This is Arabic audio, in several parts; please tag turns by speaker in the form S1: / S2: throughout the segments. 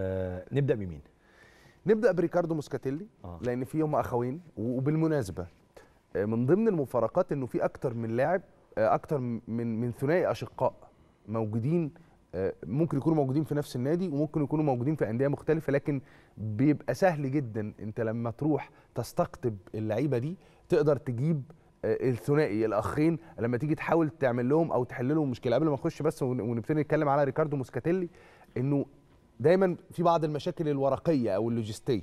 S1: آه، نبدا بمين؟ نبدا بريكاردو موسكاتيلي آه. لان في هم اخوين وبالمناسبه آه، من ضمن المفارقات انه في اكتر من لاعب آه، اكتر من من ثنائي اشقاء موجودين ممكن يكونوا موجودين في نفس النادي وممكن يكونوا موجودين في انديه مختلفه لكن بيبقى سهل جدا انت لما تروح تستقطب اللعيبه دي تقدر تجيب الثنائي الاخين لما تيجي تحاول تعمل لهم او تحل لهم مشكله قبل ما نخش بس ونبتدي نتكلم على ريكاردو موسكاتيلي انه دايما في بعض المشاكل الورقيه او اللوجستيه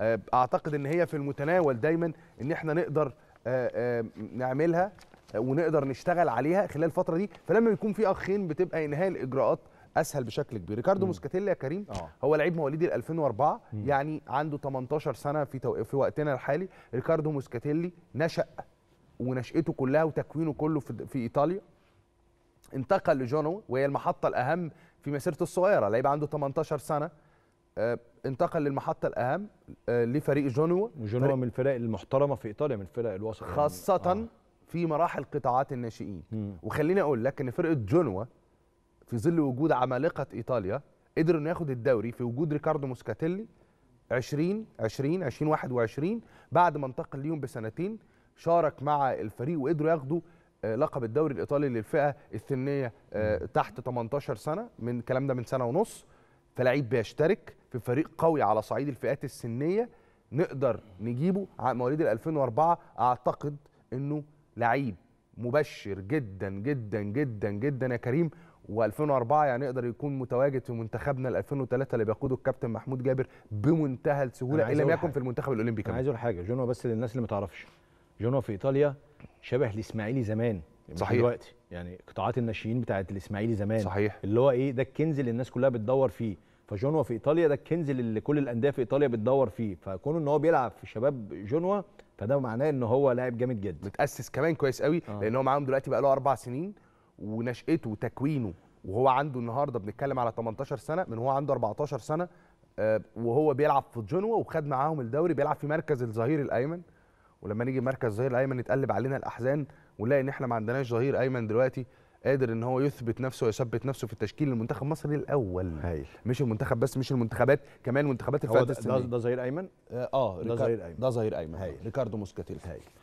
S1: آه، اعتقد ان هي في المتناول دايما ان احنا نقدر آه، آه، نعملها ونقدر نشتغل عليها خلال الفتره دي فلما بيكون في اخين بتبقى انهاء الاجراءات اسهل بشكل كبير ريكاردو موسكاتيلي يا كريم أوه. هو لعيب مواليد 2004 مم. يعني عنده 18 سنه في تو... في وقتنا الحالي ريكاردو موسكاتيلي نشا ونشاته كلها وتكوينه كله في, في ايطاليا انتقل لجونو وهي المحطه الاهم في مسيرته الصغيره لعيب عنده 18 سنه آه، انتقل للمحطة الأهم آه، لفريق جونو جونو من الفرق المحترمة في إيطاليا من الفرق الوسط يعني. خاصة آه. في مراحل قطاعات الناشئين مم. وخليني أقول لك إن فرقة جونو في ظل وجود عمالقة إيطاليا قدر إنه ياخد الدوري في وجود ريكاردو موسكاتيلي 20 20 2021 بعد ما انتقل ليهم بسنتين شارك مع الفريق وقدروا ياخدوا لقب الدوري الايطالي للفئه السنيه آه، تحت 18 سنه من الكلام ده من سنه ونص فلعيب بيشترك في فريق قوي على صعيد الفئات السنيه نقدر نجيبه على مواليد 2004 اعتقد انه لعيب مبشر جدا جدا جدا جدا يا كريم و2004 يعني يقدر يكون متواجد في منتخبنا 2003 اللي بيقوده الكابتن محمود جابر بمنتهى السهوله ان لم يكن في
S2: المنتخب الاولمبي كمان. انا عايز اقول حاجه جونو بس للناس اللي ما تعرفش جونوا في ايطاليا شبه الاسماعيلي زمان صحيح دلوقتي يعني قطاعات الناشئين بتاعت الاسماعيلي زمان صحيح اللي هو ايه ده الكنز اللي الناس كلها بتدور فيه فجونوا في ايطاليا ده الكنز اللي كل الانديه في ايطاليا بتدور فيه فكون ان هو بيلعب في شباب جونوا فده معناه ان هو لاعب جامد جدا متاسس كمان كويس قوي آه. لان هو معاهم دلوقتي بقى له اربع سنين
S1: ونشاته وتكوينه وهو عنده النهارده بنتكلم على 18 سنه من هو عنده 14 سنه آه، وهو بيلعب في جونوا وخد معاهم الدوري بيلعب في مركز الظهير الايمن ولما نيجي مركز ظهير الايمن يتقلب علينا الاحزان ونلاقي ان احنا ما عندناش ظهير ايمن دلوقتي قادر ان هو يثبت نفسه ويثبت نفسه في التشكيل المنتخب المصري الاول هاي. مش المنتخب بس مش المنتخبات كمان منتخبات الفئات السنيه ده ظهير ايمن اه, آه، ده ظهير ايمن ده ظهير ايمن ريكاردو موسكاتيل